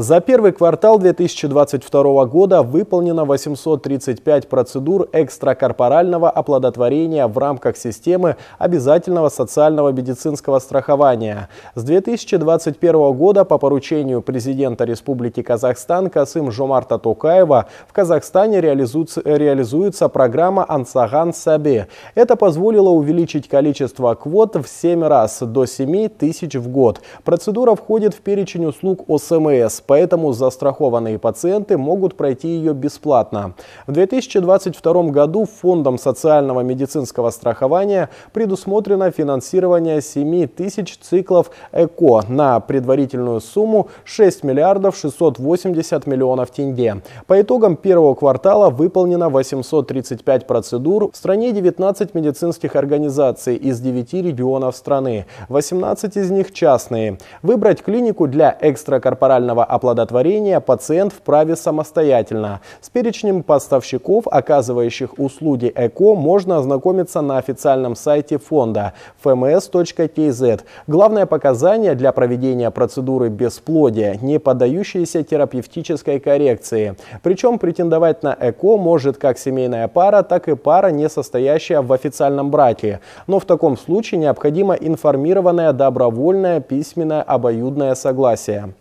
За первый квартал 2022 года выполнено 835 процедур экстракорпорального оплодотворения в рамках системы обязательного социального медицинского страхования. С 2021 года по поручению президента Республики Казахстан Касым Жомарта Токаева в Казахстане реализуется, реализуется программа «Ансаган Сабе». Это позволило увеличить количество квот в 7 раз до 7 тысяч в год. Процедура входит в перечень услуг ОСМС поэтому застрахованные пациенты могут пройти ее бесплатно. В 2022 году Фондом социального медицинского страхования предусмотрено финансирование 7 тысяч циклов ЭКО на предварительную сумму 6 миллиардов 680 миллионов тенге. По итогам первого квартала выполнено 835 процедур в стране 19 медицинских организаций из 9 регионов страны. 18 из них частные. Выбрать клинику для экстракорпорального оплодотворения пациент вправе самостоятельно. С перечнем поставщиков, оказывающих услуги ЭКО, можно ознакомиться на официальном сайте фонда fms.kz. Главное показание для проведения процедуры бесплодия – не поддающиеся терапевтической коррекции. Причем претендовать на ЭКО может как семейная пара, так и пара, не состоящая в официальном браке. Но в таком случае необходимо информированное добровольное письменное обоюдное согласие.